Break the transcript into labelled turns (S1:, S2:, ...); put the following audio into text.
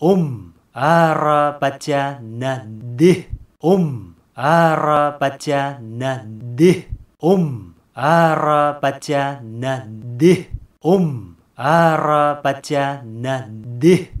S1: Um ara baca nadih. Um ara baca nadih. Um ara baca nadih. Um ara baca nadih.